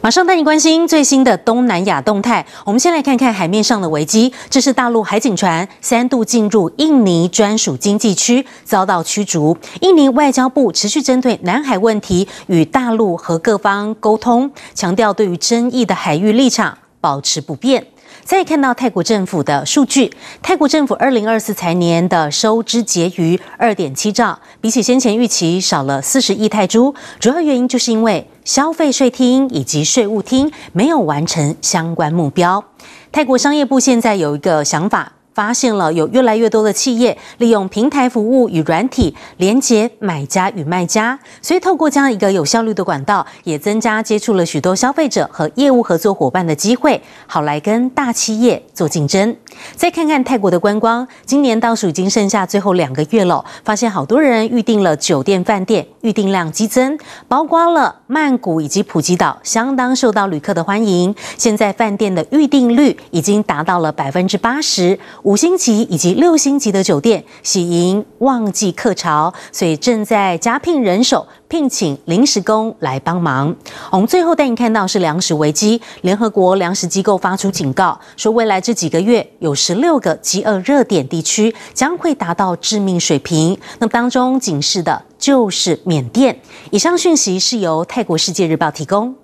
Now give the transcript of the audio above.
马上带你关心最新的东南亚动态。我们先来看看海面上的危机，这是大陆海警船三度进入印尼专属经济区，遭到驱逐。印尼外交部持续针对南海问题与大陆和各方沟通，强调对于争议的海域立场保持不变。再看到泰国政府的数据，泰国政府二零二四财年的收支结余二点七兆，比起先前预期少了四十亿泰铢，主要原因就是因为。消费税厅以及税务厅没有完成相关目标。泰国商业部现在有一个想法，发现了有越来越多的企业利用平台服务与软体连接买家与卖家，所以透过这样一个有效率的管道，也增加接触了许多消费者和业务合作伙伴的机会，好来跟大企业做竞争。再看看泰国的观光，今年倒数已经剩下最后两个月了，发现好多人预定了酒店饭店，预订量激增，包括了曼谷以及普吉岛，相当受到旅客的欢迎。现在饭店的预订率已经达到了百分之八十五星级以及六星级的酒店喜迎旺季客潮，所以正在加聘人手。聘请临时工来帮忙。我们最后带你看到是粮食危机，联合国粮食机构发出警告，说未来这几个月有十六个饥饿热点地区将会达到致命水平。那么当中警示的就是缅甸。以上讯息是由泰国世界日报提供。